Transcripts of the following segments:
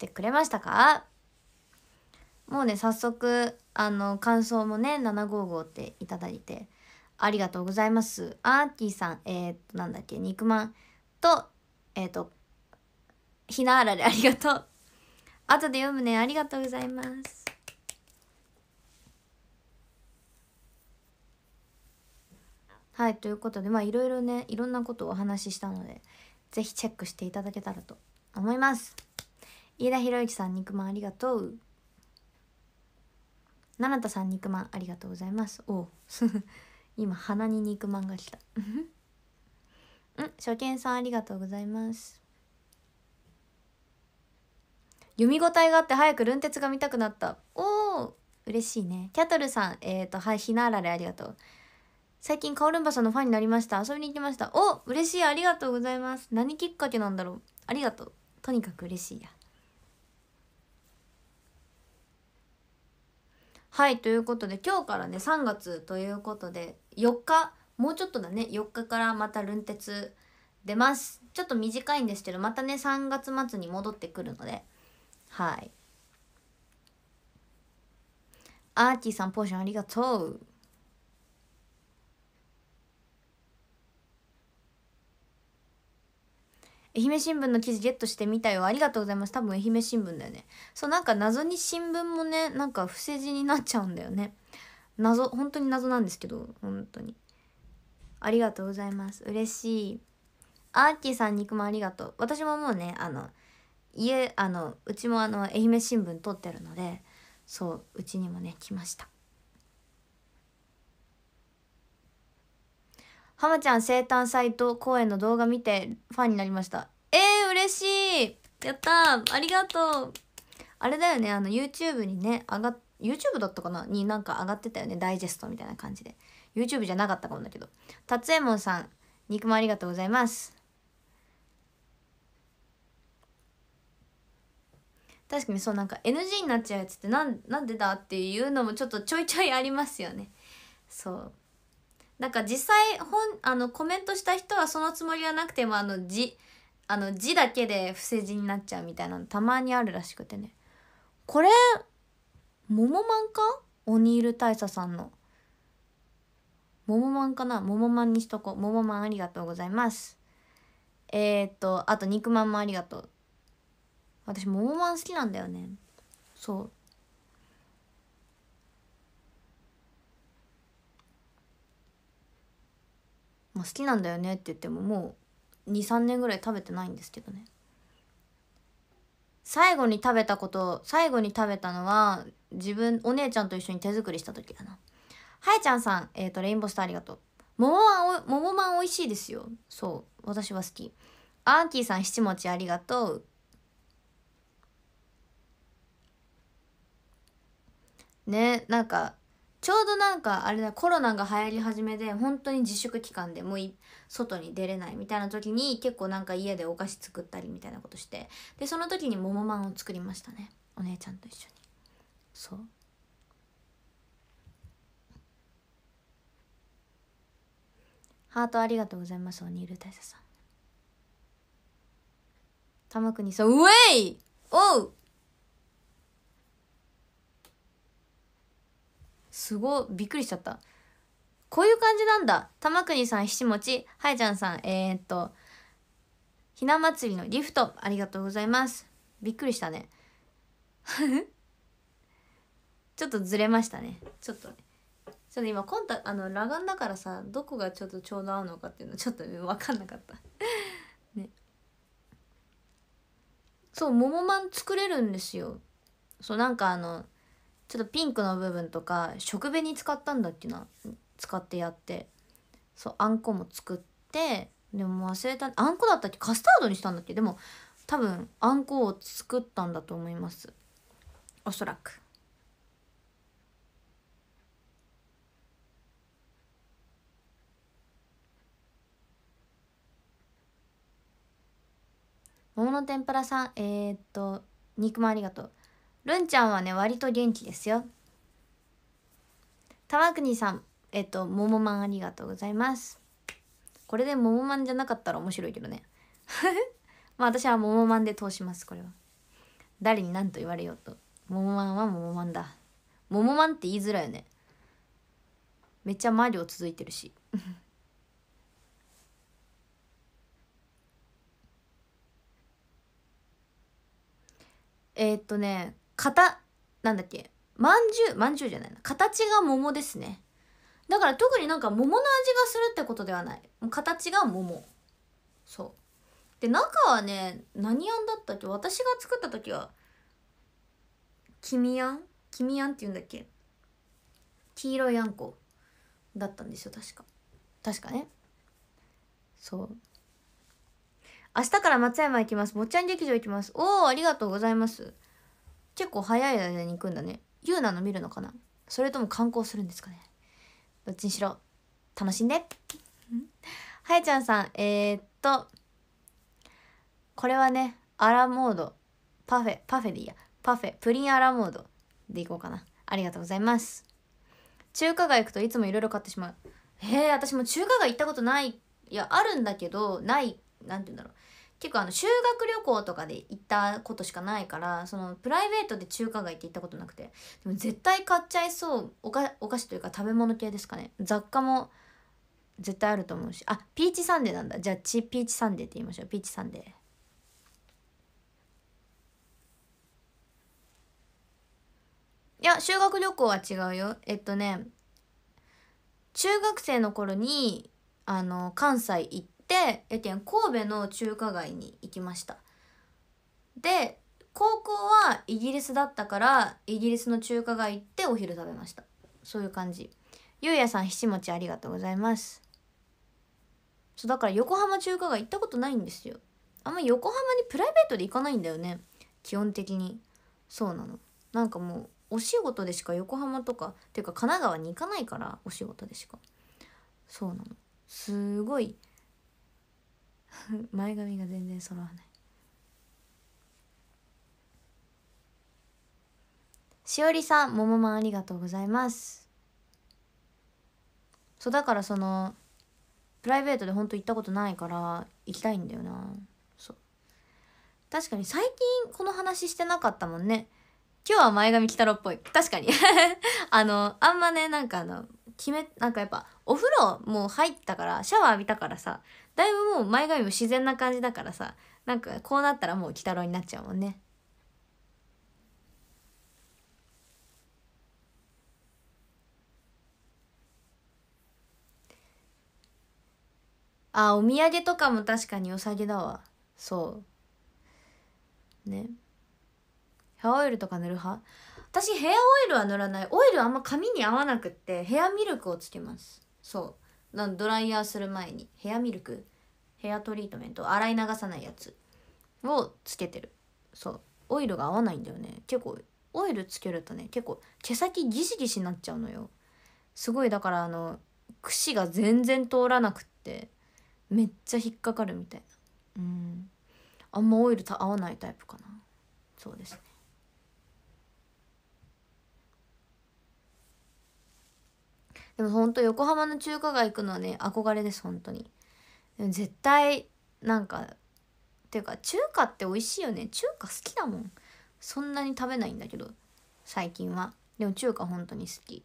てくれましたかもうね早速あの感想もね755っていただいてありがとうございますアーティさんえー、となんだっけ肉まんとえっ、とひなあられありがとう後で読むねありがとうございますはいということでまあいろいろねいろんなことをお話ししたのでぜひチェックしていただけたらと思います。飯田博之さん肉まんありがとうな田さん肉まんありがとうございますお 今鼻に肉まんが来たうん初見さんありがとうございます読み応えがあって早くルテ鉄が見たくなったおお嬉しいねキャトルさんえっ、ー、とはいひなあられありがとう最近カオルンバさんのファンになりました遊びに行きましたお嬉しいありがとうございます何きっかけなんだろうありがとうとにかく嬉しいやはいということで今日からね3月ということで4日もうちょっとだね4日からまた「ルン鉄」出ますちょっと短いんですけどまたね3月末に戻ってくるのではいアーティさんポーションありがとう愛媛新聞の記事ゲットしてみたよありがとうございます多分愛媛新聞だよねそうなんか謎に新聞もねなんか伏せ字になっちゃうんだよね謎本当に謎なんですけど本当にありがとうございます嬉しいアーキーさん肉もありがとう私ももうねあの家あのうちもあの愛媛新聞撮ってるのでそううちにもね来ました浜ちゃん生誕祭と公演の動画見てファンになりました。えー、嬉しいやったありがとうあれだよね、あの YouTube にね、上が YouTube だったかなになんか上がってたよね、ダイジェストみたいな感じで。YouTube じゃなかったかもだけど。達右衛門さん、肉もありがとうございます。確かにそうなんか NG になっちゃうやつってなんなんでだっていうのもちょっとちょいちょいありますよね。そう。なんか実際本あのコメントした人はそのつもりはなくてもあの字あの字だけで伏せ字になっちゃうみたいなのたまにあるらしくてねこれモモマンかオニール大佐さんのモモマンかなモモマンにしとこモモマンありがとうございますえー、っとあと肉まんもありがとう私モモマン好きなんだよねそうまあ、好きなんだよねって言ってももう23年ぐらい食べてないんですけどね最後に食べたこと最後に食べたのは自分お姉ちゃんと一緒に手作りした時だなはいちゃんさんえっ、ー、とレインボースターありがとう桃まん桃まん美味しいですよそう私は好きアーキーさん七餅ありがとうねなんかちょうどなんかあれだコロナが流行り始めで本当に自粛期間でもう外に出れないみたいな時に結構なんか家でお菓子作ったりみたいなことしてでその時に桃まんを作りましたねお姉ちゃんと一緒にそうハートありがとうございますおにいる大佐さん玉国さんウェイおうすごいびっくりしちゃったこういう感じなんだ玉国さんひしもちはいちゃんさんえー、っとひな祭りのリフトありがとうございますびっくりしたね ちょっとずれましたねちょっとねちょっと今コンタあの裸眼だからさどこがちょっとちょうど合うのかっていうのちょっと、分かんなかった ねそう桃まん作れるんですよそうなんかあのちょっとピンクの部分とか食紅使ったんだっけな使ってやってそうあんこも作ってでも忘れたあんこだったっけカスタードにしたんだっけでも多分あんこを作ったんだと思いますおそらく。桃の天ぷらさんえー、っと肉もありがとうるんちゃんはね割と元気ですよ玉国さんえっとももまんありがとうございますこれでももまんじゃなかったら面白いけどね まあ私はももまんで通しますこれは誰に何と言われようとももまんはももまんだももまんって言いづらいよねめっちゃマリオ続いてるし えっとね型なんだっけまんじゅうまんじゅうじゃないな形が桃ですねだから特になんか桃の味がするってことではない形が桃そうで中はね何あんだったっけ私が作った時は黄身あん黄身あんって言うんだっけ黄色いあんこだったんですよ確か確かねそう明日から松山行きます坊ちゃん劇場行きますおおありがとうございます結構早い間に行くんだねゆうなの見るのかなそれとも観光するんですかねどっちにしろ楽しんではやちゃんさんえー、っとこれはねアラモードパフェパフェでいいやパフェプリンアラモードでいこうかなありがとうございます中華街行くといつもいろいろ買ってしまうへえ私も中華街行ったことないいやあるんだけどない何て言うんだろう結構あの修学旅行とかで行ったことしかないからそのプライベートで中華街って行ったことなくてでも絶対買っちゃいそうおかお菓子というか食べ物系ですかね雑貨も絶対あると思うしあピーチサンデーなんだじゃあチピーチサンデーって言いましょうピーチサンデー。いや修学旅行は違うよえっとね中学生の頃にあの関西行ってってやん神戸の中華街に行きましたで高校はイギリスだったからイギリスの中華街行ってお昼食べましたそういう感じゆうやさんひしもちありがとうございますそうだから横浜中華街行ったことないんですよあんま横浜にプライベートで行かないんだよね基本的にそうなのなんかもうお仕事でしか横浜とかっていうか神奈川に行かないからお仕事でしかそうなのすごい 前髪が全然揃わないしおりさんももまんありがとうございますそうだからそのプライベートでほんと行ったことないから行きたいんだよなそう確かに最近この話してなかったもんね今日は前髪来太郎っぽい確かに あのあんまねなんかあの決めなんかやっぱお風呂もう入ったからシャワー浴びたからさだいぶもう前髪も自然な感じだからさなんかこうなったらもう鬼太郎になっちゃうもんねあお土産とかも確かに良さげだわそうねヘアオイルとか塗る派私ヘアオイルは塗らないオイルあんま髪に合わなくってヘアミルクをつけますそうドライヤーする前にヘアミルクヘアトリートメント洗い流さないやつをつけてるそうオイルが合わないんだよね結構オイルつけるとね結構毛先ギシギシになっちゃうのよすごいだからあの櫛が全然通らなくってめっちゃ引っかかるみたいなうんあんまオイルと合わないタイプかなそうですねでもほんと横浜の中華街行くのはね憧れです本当に絶対なんかっていうか中華って美味しいよね中華好きだもんそんなに食べないんだけど最近はでも中華本当に好き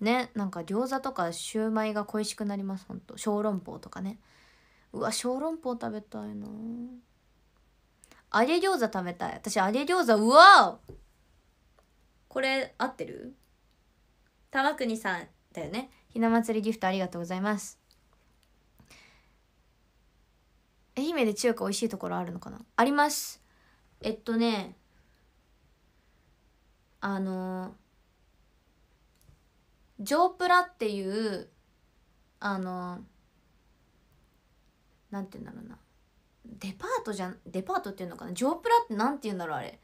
ねなんか餃子とかシューマイが恋しくなりますほんと小籠包とかねうわ小籠包食べたいな揚げ餃子食べたい私揚げ餃子うわこれ合ってる玉国さんだよねひな祭りギフトありがとうございます愛媛で中華美味しいところあるのかなありますえっとねあのジョープラっていうあのなんて言うんだろうなデパートじゃんデパートっていうのかなジョープラって何て言うんだろうあれ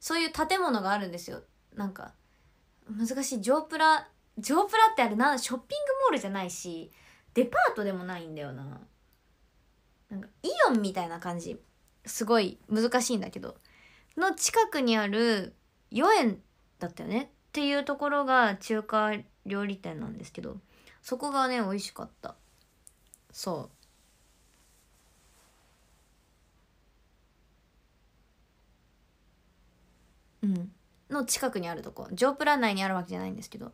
そういう建物があるんですよなんか難しいジョープラジョープラってあれなショッピングモールじゃないしデパートでもないんだよななんかイオンみたいな感じすごい難しいんだけどの近くにある4円だったよねっていうところが中華料理店なんですけどそこがね美味しかったそううん、の近くにあるとこジョープラン内にあるわけじゃないんですけど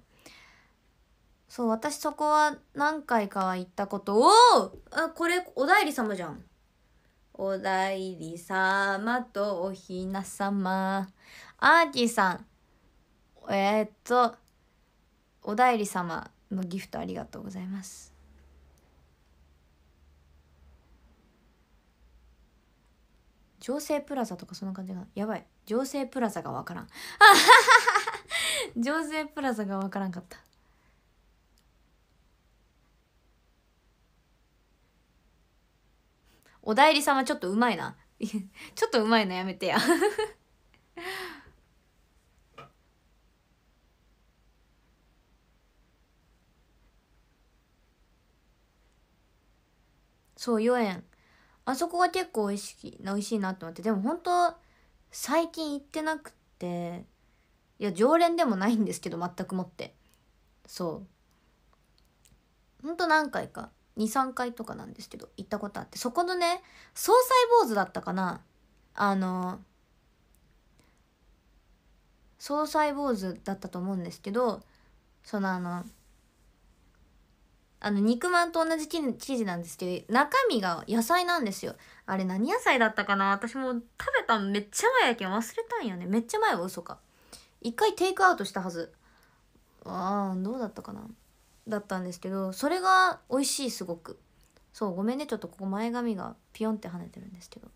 そう、私そこは何回かは行ったことを、あ、これ、おだいり様じゃん。おだいり様とおひな様。アーティさん。えー、っと、おだいり様のギフトありがとうございます。情勢プラザとかそんな感じがやばい情勢プラザが分からん情勢プラザが分からんかったおだいりちょっとうまいな ちょっとうまいのやめてや そう4円あそこが結構美味しいしいなって思ってでも本当最近行ってなくていや常連でもないんですけど全くもってそうほんと何回か23回とかなんですけど行ったことあってそこのね総裁坊主だったかなあの総裁坊主だったと思うんですけどそのあのあの肉まんと同じ生地なんですけど中身が野菜なんですよあれ何野菜だったかな私も食べためっちゃ前やけん忘れたんよねめっちゃ前は嘘か一回テイクアウトしたはずああどうだったかなだったんですけどそれが美味しいすごくそうごめんねちょっとここ前髪がピヨンって跳ねてるんですけど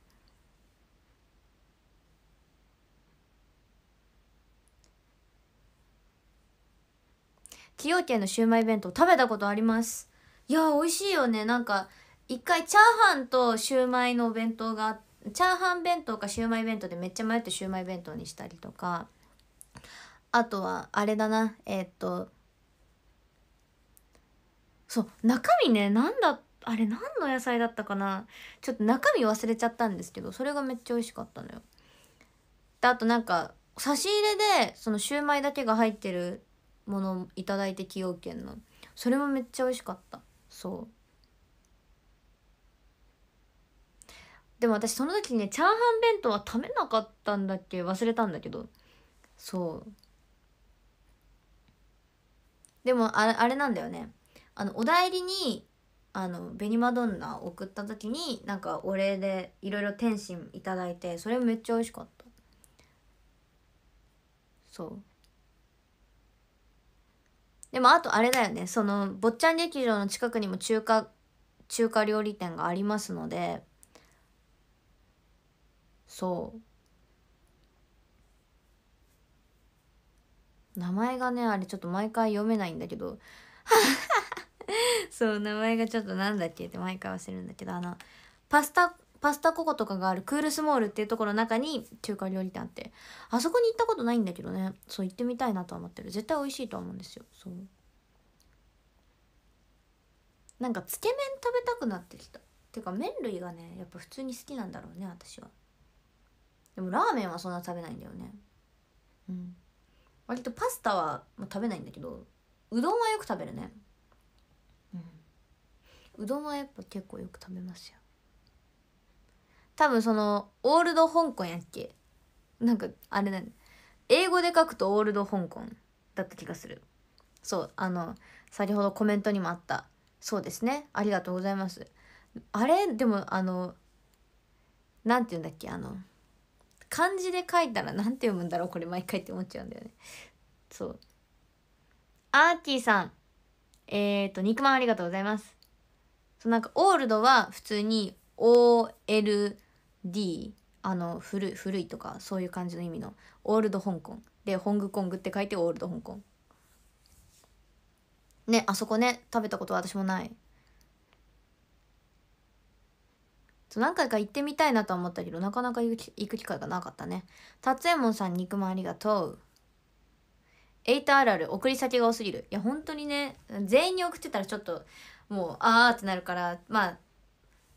崎陽軒のシウマイ弁当食べたことありますいや美味しいよねなんか一回チャーハンとシューマイのお弁当がチャーハン弁当かシューマイ弁当でめっちゃ迷ってシューマイ弁当にしたりとかあとはあれだなえー、っとそう中身ねなんだあれ何の野菜だったかなちょっと中身忘れちゃったんですけどそれがめっちゃ美味しかったのよであとなんか差し入れでそのシューマイだけが入ってるものを頂いて崎陽軒のそれもめっちゃ美味しかったそうでも私その時ねチャーハン弁当は食べなかったんだっけ忘れたんだけどそうでもあれあれなんだよねあのお代理にあのベニマドンナ送った時になんかお礼でいろいろ点心いただいてそれめっちゃ美味しかったそうでもあとあれだよねその坊ちゃん劇場の近くにも中華中華料理店がありますのでそう名前がねあれちょっと毎回読めないんだけど「そう名前がちょっとなんだっけって毎回忘れるんだけどあのパスタパスタココとかがあるクールスモールっていうところの中に中華料理店あってあそこに行ったことないんだけどねそう行ってみたいなとは思ってる絶対美味しいと思うんですよそうなんかつけ麺食べたくなってきたてか麺類がねやっぱ普通に好きなんだろうね私はでもラーメンはそんな食べないんだよねうん割とパスタは、まあ、食べないんだけどうどんはよく食べるねうどんはやっぱ結構よく食べますよ多分そのオールド香港やっけなんかあれなん英語で書くとオールド香港だった気がするそうあの先ほどコメントにもあったそうですねありがとうございますあれでもあの何て言うんだっけあの漢字で書いたら何て読むんだろうこれ毎回って思っちゃうんだよねそうアーティさんえっ、ー、と肉まんありがとうございますそうなんかオールドは普通に OLD あの古古いとかそういう感じの意味のオールド香港でホングコングって書いてオールド香港ねあそこね食べたことは私もない何回か行ってみたいなと思ったけどなかなか行く機会がなかったね達右衛門さん肉まんありがとうエイターあるある送り先が多すぎるいや本当にね全員に送ってたらちょっともうあーってなるからまあ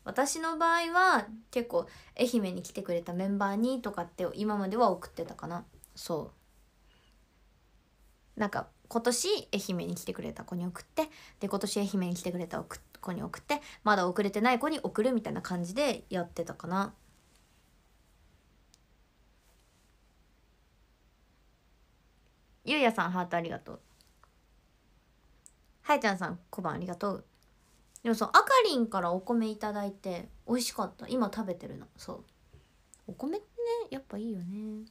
私の場合は結構愛媛に来てくれたメンバーにとかって今までは送ってたかなそうなんか今年愛媛に来てくれた子に送ってで今年愛媛に来てくれた子に送ってまだ送れてない子に送るみたいな感じでやってたかなゆうやさんハートありがとうはやちゃんさん小判ありがとうでもそうあかりんからお米いただいて美味しかった今食べてるのそうお米ってねやっぱいいよね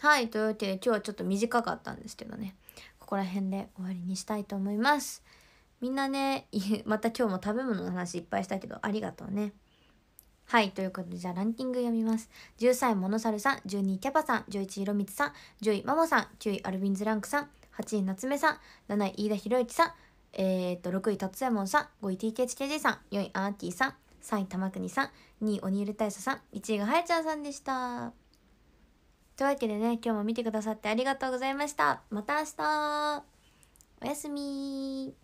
はいというわけで今日はちょっと短かったんですけどねここら辺で終わりにしたいと思いますみんなね また今日も食べ物の話いっぱいしたけどありがとうねはい。ということで、じゃあランキング読みます。13位、モノサルさん。12位、キャパさん。11位、ロミツさん。10位、マモさん。9位、アルビンズランクさん。8位、夏目さん。7位、飯田博之さん。えー、っと、6位、達也門さん、5位、TKHKJ さん、4位、アーティさん、3位、玉国さん、2位、オニール大佐さん、1位がはやちゃんさんでした。というわけでね、今日も見てくださってありがとうございました。また明日おやすみ